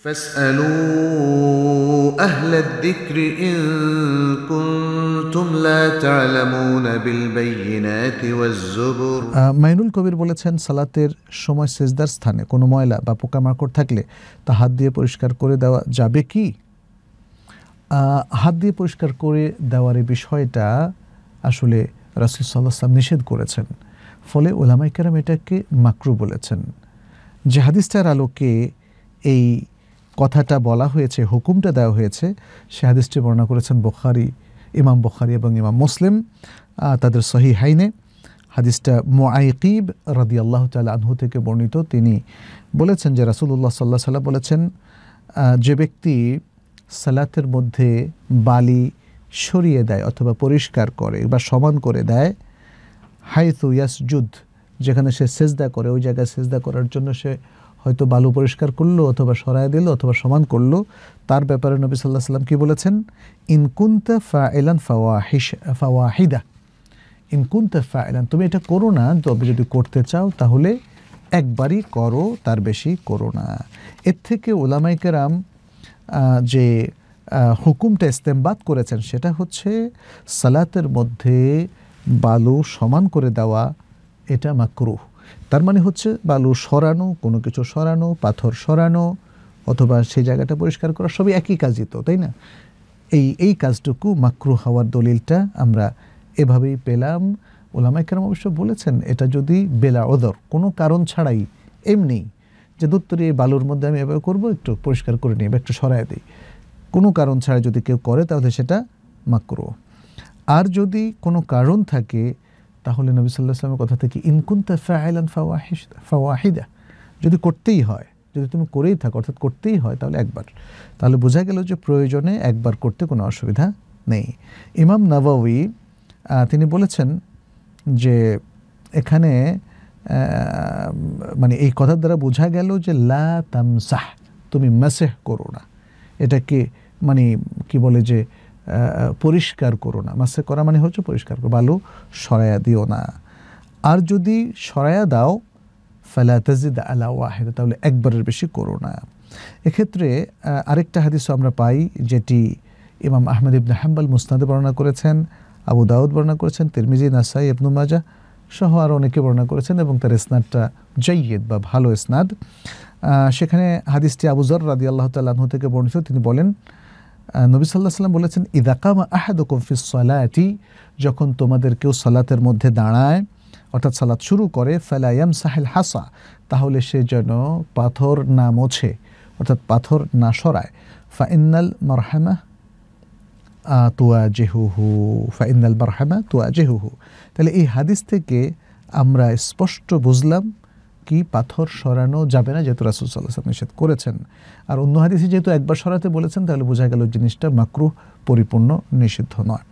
فاسألوا أهل الذكر إن كنتم لا تعلمون بالبينات والزبر মাইনুল কবির বলেছেন সালাতের সময় সেজদার স্থানে কোনো ময়লা বা পোকামাকড় থাকলে তা হাত দিয়ে পরিষ্কার করে দেওয়া যাবে কি হাত দিয়ে পরিষ্কার করে দেওয়ার এই বিষয়টা আসলে রাসুল সাল্লাহ সাল্লাম নিষেধ করেছেন ফলে ওলামাইকারাম এটাকে মাকরু বলেছেন যে হাদিসটার আলোকে এই কথাটা বলা হয়েছে হুকুমটা দেওয়া হয়েছে সে হাদিসটি বর্ণনা করেছেন বোখারি ইমাম বোখারি এবং ইমাম মুসলিম তাদের সহি হাইনে হাদিসটা মোয়াইকিব রাদি আল্লাহ আনহু থেকে বর্ণিত তিনি বলেছেন যে রাসুল্লাহ সাল্লাহ সাল্লাহ বলেছেন যে ব্যক্তি সালাতের মধ্যে বালি সরিয়ে দেয় অথবা পরিষ্কার করে বা সমান করে দেয় হাইথু ইয়াস যুদ্ধ যেখানে সে সেজদা করে ওই জায়গায় সেজদা করার জন্য সে হয়তো বালু পরিষ্কার করলো অথবা সরায় দিল অথবা সমান করলো তার ব্যাপারে নবী সাল্লাহ সাল্লাম কী বলেছেন ইনকুন্তা ফা এলান ফাওয়াহিস ফাওয়াহিদা ইনকুন্তা ফা এলান তুমি এটা করো না তবে যদি করতে চাও তাহলে একবারই করো তার বেশি করো না এর থেকে ওলামাইকেরাম যে হুকুমটা ইস্তেমবাদ করেছেন সেটা হচ্ছে সালাতের মধ্যে বালু সমান করে দেওয়া এটা মাকরুহ তার মানে হচ্ছে বালু সরানো কোনো কিছু সরানো পাথর সরানো অথবা সেই জায়গাটা পরিষ্কার করা সবই একই কাজই তো তাই না এই এই কাজটুকু মাকরু হওয়ার দলিলটা আমরা এভাবেই পেলাম ওলামা কেরাম অবশ্য বলেছেন এটা যদি বেলা ওদর কোনো কারণ ছাড়াই এমনি যে দূরতরি এই বালুর মধ্যে আমি এভাবে করবো একটু পরিষ্কার করে নিই একটু সরাই দিই কোনো কারণ ছাড়া যদি কেউ করে তাহলে সেটা মাকরু আর যদি কোনো কারণ থাকে তাহলে নবী সাল্লাহ আসলামের কথা থেকে ইনকুন্তা ফাহাইলান ফাওয়াহিস ফাওয়াহিদা যদি করতেই হয় যদি তুমি করেই থাকো অর্থাৎ করতেই হয় তাহলে একবার তাহলে বোঝা গেল যে প্রয়োজনে একবার করতে কোনো অসুবিধা নেই ইমাম নাবাউই তিনি বলেছেন যে এখানে মানে এই কথার দ্বারা বোঝা গেল যে লা তামসাহ তুমি মেসেহ করো না এটাকে মানে কি বলে যে পরিষ্কার করো না মাসে করা মানে হচ্ছে পরিষ্কার করো বালু সরাইয়া দিও না আর যদি সরাইয়া দাও ফালা তাজিদ আলা ওয়াহেদা তাহলে একবারের বেশি করো না এক্ষেত্রে আরেকটা হাদিসও আমরা পাই যেটি ইমাম আহমেদ ইবনে হাম্বাল মুস্তাদে বর্ণনা করেছেন আবু দাউদ বর্ণনা করেছেন তিরমিজি নাসাই ইবনু মাজা সহ আরও অনেকে বর্ণনা করেছেন এবং তার স্নাদটা জৈয়েদ বা ভালো স্নাদ সেখানে হাদিসটি আবুজর রাদি আল্লাহ তাল্লাহ থেকে বর্ণিত তিনি বলেন নবী সাল্লাহ সাল্লাম বলেছেন ইদাকামা আহাদ ফিস সালাতি যখন তোমাদের কেউ সালাতের মধ্যে দাঁড়ায় অর্থাৎ সালাত শুরু করে ফেলায়াম সাহেল হাসা তাহলে সে যেন পাথর না মোছে অর্থাৎ পাথর না সরায় ফাইন্নাল মারহামা তুয়া জেহুহু ফাইন্নাল মারহামা তুয়া জেহুহু তাহলে এই হাদিস থেকে আমরা স্পষ্ট বুঝলাম কি পাথর সরানো যাবে না যেহেতু রাসুল সাল্লাহ নিষেধ করেছেন আর অন্য হাদিসে যেহেতু একবার সরাতে বলেছেন তাহলে বোঝা গেল জিনিসটা মাকরু পরিপূর্ণ নিষিদ্ধ নয়